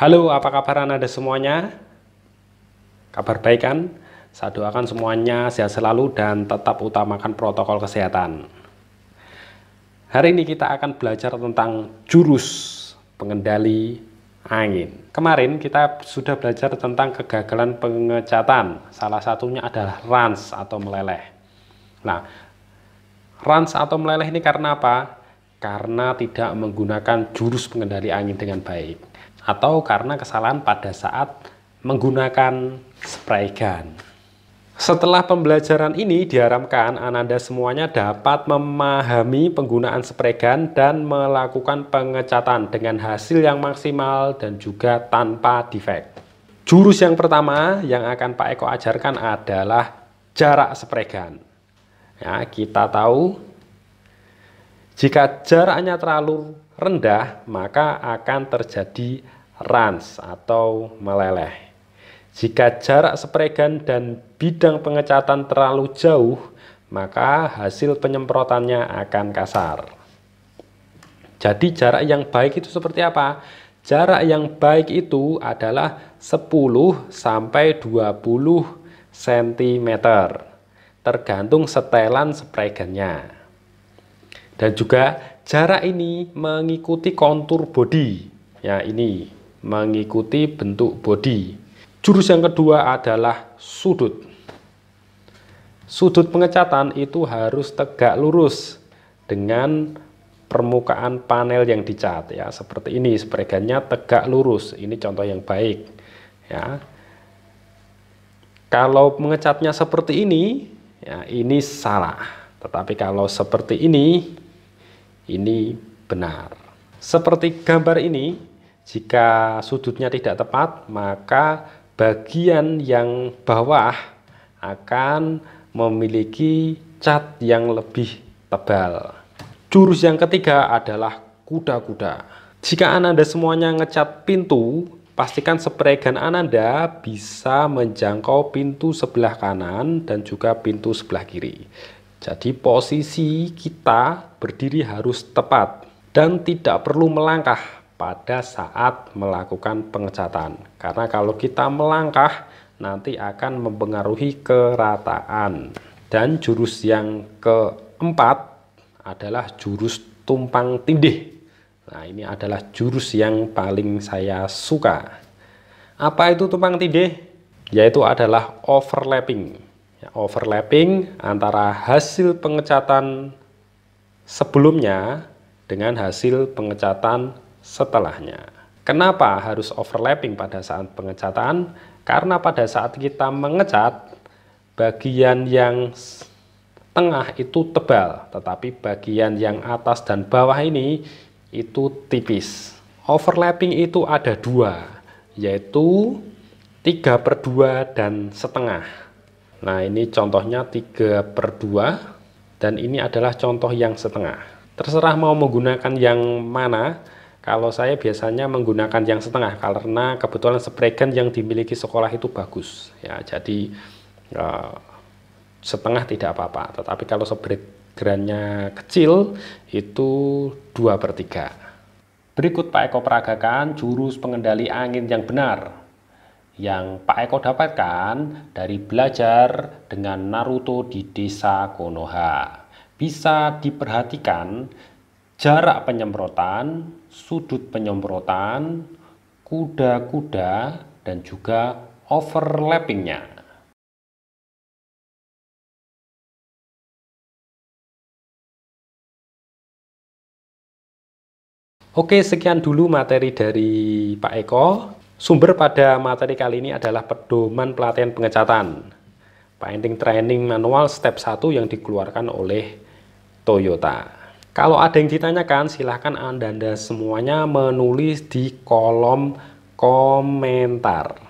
Halo, apa kabar Anda semuanya? Kabar baik kan? Saya doakan semuanya sehat selalu dan tetap utamakan protokol kesehatan. Hari ini kita akan belajar tentang jurus pengendali angin. Kemarin kita sudah belajar tentang kegagalan pengecatan. Salah satunya adalah rans atau meleleh. Nah, rans atau meleleh ini karena apa? Karena tidak menggunakan jurus pengendali angin dengan baik atau karena kesalahan pada saat menggunakan spray gun. Setelah pembelajaran ini diharapkan Ananda semuanya dapat memahami penggunaan spray gun dan melakukan pengecatan dengan hasil yang maksimal dan juga tanpa defect. Jurus yang pertama yang akan Pak Eko ajarkan adalah jarak spray gun. Ya, kita tahu jika jaraknya terlalu rendah maka akan terjadi rans atau meleleh. Jika jarak spregan dan bidang pengecatan terlalu jauh, maka hasil penyemprotannya akan kasar. Jadi jarak yang baik itu seperti apa? Jarak yang baik itu adalah 10 sampai 20 cm tergantung setelan spregannya. Dan juga jarak ini mengikuti kontur bodi. ya ini mengikuti bentuk bodi. Jurus yang kedua adalah sudut. Sudut pengecatan itu harus tegak lurus dengan permukaan panel yang dicat ya seperti ini sebagainya tegak lurus ini contoh yang baik ya kalau mengecatnya seperti ini ya ini salah tetapi kalau seperti ini ini benar seperti gambar ini jika sudutnya tidak tepat, maka bagian yang bawah akan memiliki cat yang lebih tebal. Jurus yang ketiga adalah kuda-kuda. Jika Ananda semuanya ngecat pintu, pastikan spray gun Ananda bisa menjangkau pintu sebelah kanan dan juga pintu sebelah kiri. Jadi posisi kita berdiri harus tepat dan tidak perlu melangkah pada saat melakukan pengecatan. Karena kalau kita melangkah nanti akan mempengaruhi kerataan. Dan jurus yang keempat adalah jurus tumpang tindih. Nah, ini adalah jurus yang paling saya suka. Apa itu tumpang tindih? Yaitu adalah overlapping. Ya, overlapping antara hasil pengecatan sebelumnya dengan hasil pengecatan setelahnya. Kenapa harus overlapping pada saat pengecatan? Karena pada saat kita mengecat, bagian yang tengah itu tebal, tetapi bagian yang atas dan bawah ini itu tipis. Overlapping itu ada dua, yaitu 3 per 2 dan setengah. Nah ini contohnya 3 per 2 dan ini adalah contoh yang setengah. Terserah mau menggunakan yang mana, kalau saya biasanya menggunakan yang setengah karena kebetulan spray gun yang dimiliki sekolah itu bagus. Ya, jadi uh, setengah tidak apa-apa. Tetapi kalau gunnya kecil itu 2 per 3. Berikut Pak Eko peragakan jurus pengendali angin yang benar yang Pak Eko dapatkan dari belajar dengan Naruto di desa Konoha. Bisa diperhatikan jarak penyemprotan, sudut penyemprotan, kuda-kuda, dan juga overlappingnya. Oke, sekian dulu materi dari Pak Eko. Sumber pada materi kali ini adalah pedoman pelatihan pengecatan. Painting Training Manual Step 1 yang dikeluarkan oleh Toyota. Kalau ada yang ditanyakan, silahkan Anda, Anda semuanya menulis di kolom komentar.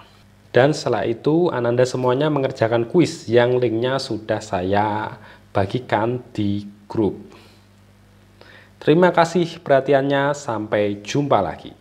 Dan setelah itu, anda semuanya mengerjakan kuis yang linknya sudah saya bagikan di grup. Terima kasih perhatiannya, sampai jumpa lagi.